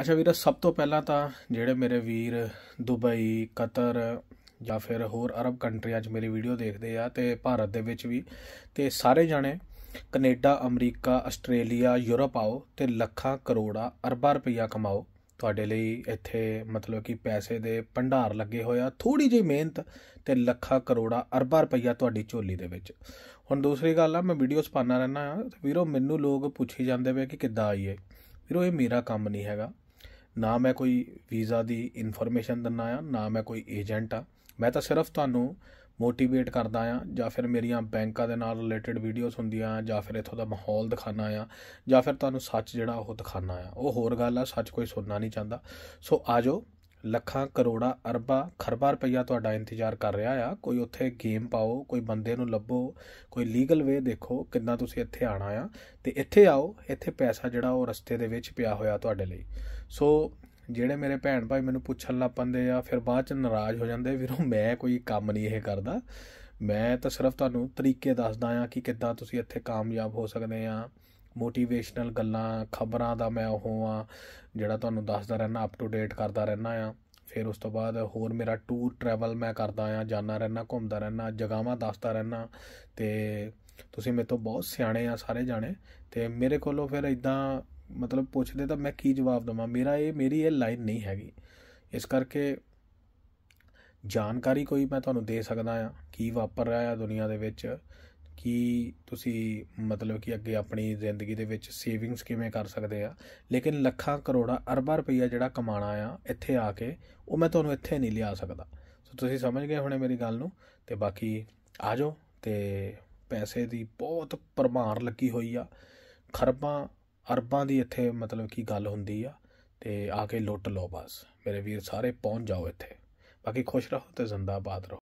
ਅੱਛਾ ਵੀਰ ਸਭ ਤੋਂ ਪਹਿਲਾਂ ਤਾਂ ਜਿਹੜੇ ਮੇਰੇ ਵੀਰ ਦੁਬਈ ਕਤਰ ਜਾਂ ਫਿਰ ਹੋਰ ਅਰਬ ਕੰਟਰੀਆਂ 'ਚ ਮੇਰੀ ਵੀਡੀਓ ਦੇਖਦੇ ਆ ਤੇ ਭਾਰਤ ਦੇ ਵਿੱਚ ਵੀ ਤੇ ਸਾਰੇ ਜਾਣੇ ਕੈਨੇਡਾ ਅਮਰੀਕਾ ਆਸਟ੍ਰੇਲੀਆ ਯੂਰਪ ਆਓ ਤੇ ਲੱਖਾਂ ਕਰੋੜਾਂ ਅਰਬਾਂ ਰੁਪਈਆ ਕਮਾਓ ਤੁਹਾਡੇ ਲਈ ਇੱਥੇ ਮਤਲਬ ਕਿ ਪੈਸੇ ਦੇ ਭੰਡਾਰ ਲੱਗੇ ਹੋਇਆ ਥੋੜੀ ਜਿਹੀ ਮਿਹਨਤ ਤੇ ਲੱਖਾਂ ਕਰੋੜਾਂ ਅਰਬਾਂ ਰੁਪਈਆ ਤੁਹਾਡੀ ਝੋਲੀ ਦੇ ਵਿੱਚ ਹੁਣ ਦੂਸਰੀ ਗੱਲ ਆ ਮੈਂ ਵੀਡੀਓਸ ਪਾਣਾ ਰਹਿਣਾ ਆ ਵੀਰੋ ਮੈਨੂੰ ਲੋਕ ਪੁੱਛੀ ਜਾਂਦੇ ਵੇ ਕਿ ਕਿੱਦਾਂ ਆਈਏ ਵੀਰੋ ਇਹ ਮੇਰਾ ਕੰਮ ਨਹੀਂ ਹੈਗਾ ਨਾ ਮੈਂ ਕੋਈ ਵੀਜ਼ਾ ਦੀ ਇਨਫੋਰਮੇਸ਼ਨ ਦਿੰਨਾ ਆ ਨਾ ਮੈਂ ਕੋਈ ਏਜੰਟ ਆ ਮੈਂ ਤਾਂ ਸਿਰਫ ਤੁਹਾਨੂੰ ਮੋਟੀਵੇਟ ਕਰਦਾ ਆ ਜਾਂ ਫਿਰ ਮੇਰੀਆਂ ਬੈਂਕਾਂ ਦੇ ਨਾਲ ਰਿਲੇਟਡ ਵੀਡੀਓਜ਼ ਹੁੰਦੀਆਂ ਜਾਂ ਫਿਰ ਇਥੋਂ ਦਾ ਮਾਹੌਲ ਦਿਖਾਣਾ ਆ ਜਾਂ ਫਿਰ ਤੁਹਾਨੂੰ ਸੱਚ ਜਿਹੜਾ ਉਹ ਦਿਖਾਣਾ ਆ ਉਹ ਹੋਰ ਗੱਲ ਆ ਸੱਚ ਕੋਈ ਸੁਣਨਾ ਨਹੀਂ ਚਾਹੁੰਦਾ ਸੋ ਆਜੋ ਲੱਖਾਂ ਕਰੋੜਾਂ ਅਰਬਾਂ ਖਰਬਾਂ ਰੁਪਈਆ ਤੁਹਾਡਾ ਇੰਤਜ਼ਾਰ ਕਰ ਰਿਹਾ ਆ ਕੋਈ ਉੱਥੇ ਗੇਮ ਪਾਓ ਕੋਈ ਬੰਦੇ ਨੂੰ ਲੱਭੋ ਕੋਈ ਲੀਗਲ ਵੇ ਦੇਖੋ ਕਿੰਨਾ ਤੁਸੀਂ ਇੱਥੇ ਆਣਾ ਆ ਤੇ ਇੱਥੇ ਆਓ ਇੱਥੇ ਪੈਸਾ ਜਿਹੜਾ ਉਹ ਰਸਤੇ ਦੇ ਵਿੱਚ ਪਿਆ ਹੋਇਆ ਤੁਹਾਡੇ ਲਈ ਸੋ ਜਿਹੜੇ ਮੇਰੇ ਭੈਣ ਭਾਈ ਮੈਨੂੰ ਪੁੱਛਣ ਲੱਗ ਪੰਦੇ ਆ ਫਿਰ ਬਾਅਦ ਚ ਨਾਰਾਜ਼ ਹੋ ਜਾਂਦੇ ਵੀਰੋ ਮੈਂ ਕੋਈ ਕੰਮ ਨਹੀਂ ਇਹ ਕਰਦਾ ਮੈਂ ਤਾਂ ਸਿਰਫ ਤੁਹਾਨੂੰ ਤਰੀਕੇ ਦੱਸਦਾ ਆ ਕਿ ਕਿੱਦਾਂ ਤੁਸੀਂ ਇੱਥੇ ਕਾਮਯਾਬ ਹੋ ਸਕਦੇ ਆ ਮੋਟੀਵੇਸ਼ਨਲ ਗੱਲਾਂ ਖਬਰਾਂ ਦਾ ਮੈਂ ਉਹ ਆ ਜਿਹੜਾ ਤੁਹਾਨੂੰ ਦੱਸਦਾ ਰਹਿਣਾ ਅਪ ਟੂ ਡੇਟ ਕਰਦਾ ਰਹਿਣਾ ਆ ਫਿਰ ਉਸ ਤੋਂ ਬਾਅਦ ਹੋਰ ਮੇਰਾ ਟੂਰ ਟਰੈਵਲ ਮੈਂ ਕਰਦਾ ਆ ਜਾਣਾ ਰਹਿਣਾ ਘੁੰਮਦਾ ਰਹਿਣਾ ਜਗਾਵਾਂ ਦੱਸਦਾ ਰਹਿਣਾ ਤੇ ਤੁਸੀਂ ਮੇਰੇ ਤੋਂ ਬਹੁਤ ਸਿਆਣੇ ਆ ਸਾਰੇ ਜਾਣੇ ਤੇ ਮੇਰੇ ਕੋਲੋਂ ਫਿਰ ਇਦਾਂ ਮਤਲਬ ਪੁੱਛਦੇ ਤਾਂ ਮੈਂ ਕੀ ਜਵਾਬ ਦਵਾਂ ਮੇਰਾ ਇਹ ਮੇਰੀ ਇਹ ਲਾਈਨ ਨਹੀਂ ਹੈਗੀ ਇਸ ਕਰਕੇ ਜਾਣਕਾਰੀ ਕੋਈ ਮੈਂ ਤੁਹਾਨੂੰ ਦੇ ਸਕਦਾ ਆ ਕੀ ਵਾਪਰ ਰਿਹਾ ਆ ਦੁਨੀਆ ਦੇ ਵਿੱਚ ਕਿ ਤੁਸੀਂ ਮਤਲਬ ਕਿ ਅੱਗੇ ਆਪਣੀ ਜ਼ਿੰਦਗੀ ਦੇ ਵਿੱਚ ਸੇਵਿੰਗਸ ਕਿਵੇਂ ਕਰ ਸਕਦੇ ਆ ਲੇਕਿਨ ਲੱਖਾਂ ਕਰੋੜਾ ਅਰਬਾਂ ਰੁਪਈਆ ਜਿਹੜਾ ਕਮਾਣਾ ਆ ਇੱਥੇ ਆ ਕੇ ਉਹ ਮੈਂ ਤੁਹਾਨੂੰ ਇੱਥੇ ਨਹੀਂ ਲਿਆ ਸਕਦਾ ਸੋ ਤੁਸੀਂ ਸਮਝ ਗਏ ਹੋਣੇ ਮੇਰੀ ਗੱਲ ਨੂੰ ਤੇ ਬਾਕੀ ਆ ਜਾਓ ਤੇ ਪੈਸੇ ਦੀ ਬਹੁਤ ਪਰਮਾਰ ਲੱਗੀ ਹੋਈ ਆ ਖਰਬਾਂ ਅਰਬਾਂ ਦੀ ਇੱਥੇ ਮਤਲਬ ਕੀ ਗੱਲ ਹੁੰਦੀ ਆ ਤੇ ਆ ਕੇ ਲੁੱਟ ਲਓ ਬਸ ਮੇਰੇ ਵੀਰ ਸਾਰੇ ਪਹੁੰਚ ਜਾਓ ਇੱਥੇ ਬਾਕੀ ਖੁਸ਼ ਰਹੋ ਤੇ ਜ਼ਿੰਦਾਬਾਦ ਰਹੋ